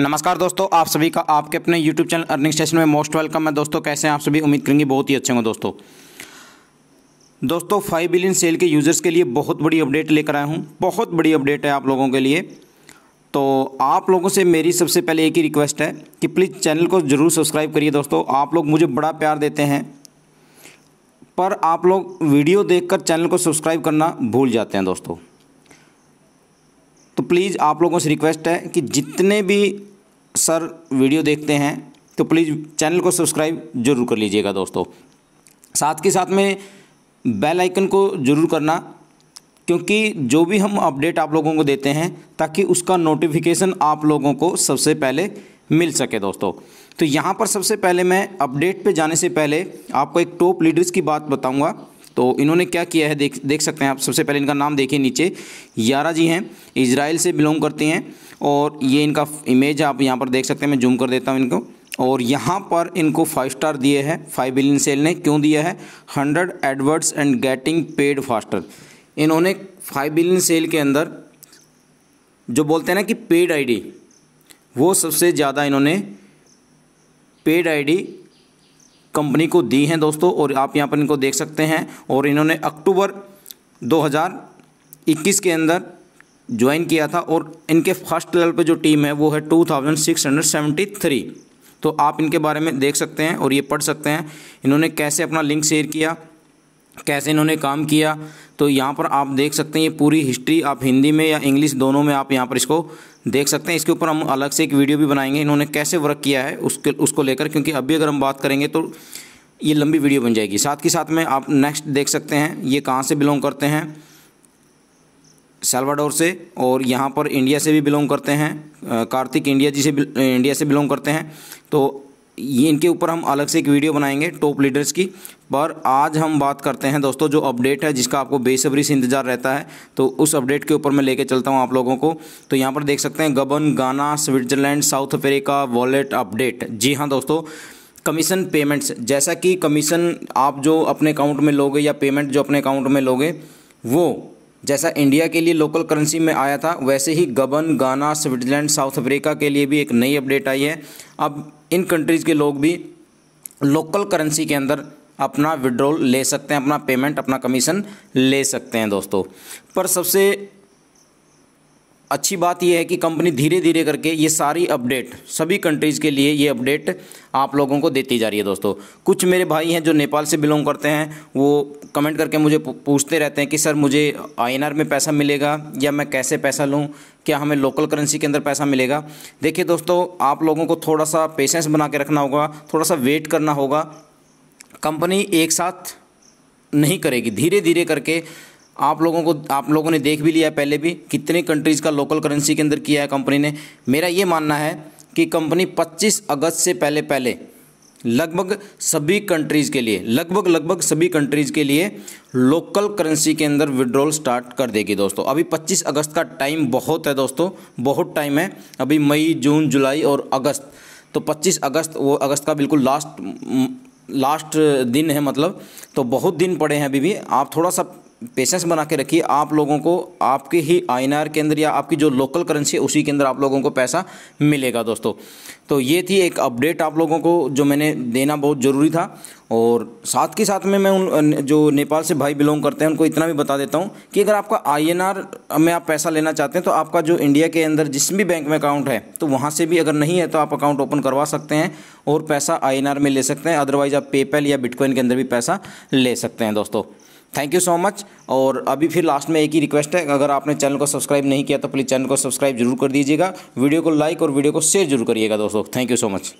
नमस्कार दोस्तों आप सभी का आपके अपने YouTube चैनल अर्निंग स्टेशन में मोस्ट वेलकम है दोस्तों कैसे हैं आप सभी उम्मीद करेंगे बहुत ही अच्छे होंगे दोस्तों दोस्तों फाइव बिलियन सेल के यूज़र्स के लिए बहुत बड़ी अपडेट लेकर आया हूं बहुत बड़ी अपडेट है आप लोगों के लिए तो आप लोगों से मेरी सबसे पहले एक ही रिक्वेस्ट है कि प्लीज़ चैनल को ज़रूर सब्सक्राइब करिए दोस्तों आप लोग मुझे बड़ा प्यार देते हैं पर आप लोग वीडियो देख चैनल को सब्सक्राइब करना भूल जाते हैं दोस्तों तो प्लीज़ आप लोगों से रिक्वेस्ट है कि जितने भी सर वीडियो देखते हैं तो प्लीज़ चैनल को सब्सक्राइब जरूर कर लीजिएगा दोस्तों साथ के साथ में बेल आइकन को ज़रूर करना क्योंकि जो भी हम अपडेट आप लोगों को देते हैं ताकि उसका नोटिफिकेशन आप लोगों को सबसे पहले मिल सके दोस्तों तो यहाँ पर सबसे पहले मैं अपडेट पे जाने से पहले आपको एक टॉप लीडर्स की बात बताऊँगा तो इन्होंने क्या किया है देख देख सकते हैं आप सबसे पहले इनका नाम देखिए नीचे यारा जी हैं इसराइल से बिलोंग करते हैं और ये इनका इमेज आप यहाँ पर देख सकते हैं मैं जूम कर देता हूँ इनको और यहाँ पर इनको फाइव स्टार दिए हैं फाइव बिलियन सेल ने क्यों दिया है hundred rewards and getting paid faster इन्होंने फाइव बिलियन सेल के अंदर जो बोलते हैं ना कि पेड आईडी वो सबसे ज़्यादा इन्होंने पेड आईडी कंपनी को दी हैं दोस्तों और आप यहाँ पर इनको देख सकते हैं और इन्होंने अक्टूबर 2021 के अंदर ज्वाइन किया था और इनके फर्स्ट लेवल पे जो टीम है वो है 2673 तो आप इनके बारे में देख सकते हैं और ये पढ़ सकते हैं इन्होंने कैसे अपना लिंक शेयर किया कैसे इन्होंने काम किया तो यहाँ पर आप देख सकते हैं ये पूरी हिस्ट्री आप हिंदी में या इंग्लिश दोनों में आप यहाँ पर इसको देख सकते हैं इसके ऊपर हम अलग से एक वीडियो भी बनाएंगे इन्होंने कैसे वर्क किया है उसके उसको लेकर क्योंकि अभी अगर हम बात करेंगे तो ये लंबी वीडियो बन जाएगी साथ ही साथ में आप नेक्स्ट देख सकते हैं ये कहाँ से बिलोंग करते हैं सेल्वाडोर से और यहाँ पर इंडिया से भी बिलोंग करते हैं कार्तिक इंडिया जी से इंडिया से बिलोंग करते हैं तो ये इनके ऊपर हम अलग से एक वीडियो बनाएंगे टॉप लीडर्स की पर आज हम बात करते हैं दोस्तों जो अपडेट है जिसका आपको बेसब्री से इंतजार रहता है तो उस अपडेट के ऊपर मैं लेके चलता हूं आप लोगों को तो यहां पर देख सकते हैं गबन गाना Switzerland South Africa wallet update जी हाँ दोस्तों कमीशन पेमेंट्स जैसा कि कमीशन आप जो अपने अकाउंट में लोगे या पेमेंट जो अपने अकाउंट में लोगे वो जैसा इंडिया के लिए लोकल करेंसी में आया था वैसे ही गबन गाना स्विट्जरलैंड साउथ अफ्रीका के लिए भी एक नई अपडेट आई है अब इन कंट्रीज़ के लोग भी लोकल करेंसी के अंदर अपना विड्रॉल ले सकते हैं अपना पेमेंट अपना कमीशन ले सकते हैं दोस्तों पर सबसे अच्छी बात यह है कि कंपनी धीरे धीरे करके ये सारी अपडेट सभी कंट्रीज़ के लिए ये अपडेट आप लोगों को देती जा रही है दोस्तों कुछ मेरे भाई हैं जो नेपाल से बिलोंग करते हैं वो कमेंट करके मुझे पूछते रहते हैं कि सर मुझे आई में पैसा मिलेगा या मैं कैसे पैसा लूँ क्या हमें लोकल करेंसी के अंदर पैसा मिलेगा देखिए दोस्तों आप लोगों को थोड़ा सा पेशेंस बना के रखना होगा थोड़ा सा वेट करना होगा कंपनी एक साथ नहीं करेगी धीरे धीरे करके आप लोगों को आप लोगों ने देख भी लिया है पहले भी कितने कंट्रीज़ का लोकल करेंसी के अंदर किया है कंपनी ने मेरा ये मानना है कि कंपनी 25 अगस्त से पहले पहले लगभग सभी कंट्रीज़ के लिए लगभग लगभग सभी कंट्रीज़ के लिए लोकल करेंसी के अंदर विड्रॉल स्टार्ट कर देगी दोस्तों अभी 25 अगस्त का टाइम बहुत है दोस्तों बहुत टाइम है अभी मई जून जुलाई और अगस्त तो पच्चीस अगस्त वो अगस्त का बिल्कुल लास्ट लास्ट दिन है मतलब तो बहुत दिन पड़े हैं अभी भी आप थोड़ा सा पेशेंस बना के रखिए आप लोगों को आपके ही आई के अंदर या आपकी जो लोकल करेंसी है उसी के अंदर आप लोगों को पैसा मिलेगा दोस्तों तो ये थी एक अपडेट आप लोगों को जो मैंने देना बहुत ज़रूरी था और साथ के साथ में मैं उन जो नेपाल से भाई बिलोंग करते हैं उनको इतना भी बता देता हूँ कि अगर आपका आई में आप पैसा लेना चाहते हैं तो आपका जो इंडिया के अंदर जिस भी बैंक में अकाउंट है तो वहाँ से भी अगर नहीं है तो आप अकाउंट ओपन करवा सकते हैं और पैसा आई में ले सकते हैं अदरवाइज़ आप पेपैल या बिटकॉइन के अंदर भी पैसा ले सकते हैं दोस्तों थैंक यू सो मच और अभी फिर लास्ट में एक ही रिक्वेस्ट है अगर आपने चैनल को सब्सक्राइब नहीं किया तो प्लीज़ चैनल को सब्सक्राइब जरूर कर दीजिएगा वीडियो को लाइक और वीडियो को शेयर जरूर करिएगा दोस्तों थैंक यू सो मच